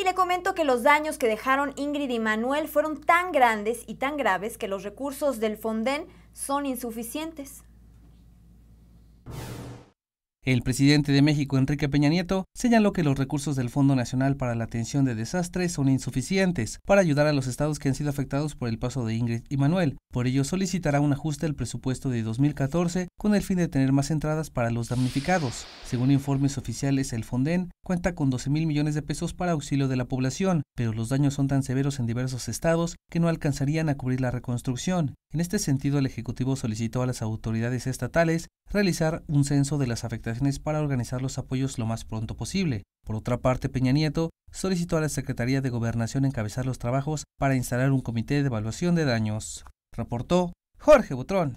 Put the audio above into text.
Y le comento que los daños que dejaron Ingrid y Manuel fueron tan grandes y tan graves que los recursos del Fondén son insuficientes. El presidente de México, Enrique Peña Nieto, señaló que los recursos del Fondo Nacional para la Atención de Desastres son insuficientes para ayudar a los estados que han sido afectados por el paso de Ingrid y Manuel. Por ello, solicitará un ajuste al presupuesto de 2014 con el fin de tener más entradas para los damnificados. Según informes oficiales, el Fonden cuenta con 12 mil millones de pesos para auxilio de la población, pero los daños son tan severos en diversos estados que no alcanzarían a cubrir la reconstrucción. En este sentido, el Ejecutivo solicitó a las autoridades estatales realizar un censo de las afectaciones para organizar los apoyos lo más pronto posible. Por otra parte, Peña Nieto solicitó a la Secretaría de Gobernación encabezar los trabajos para instalar un comité de evaluación de daños. Reportó Jorge Butrón.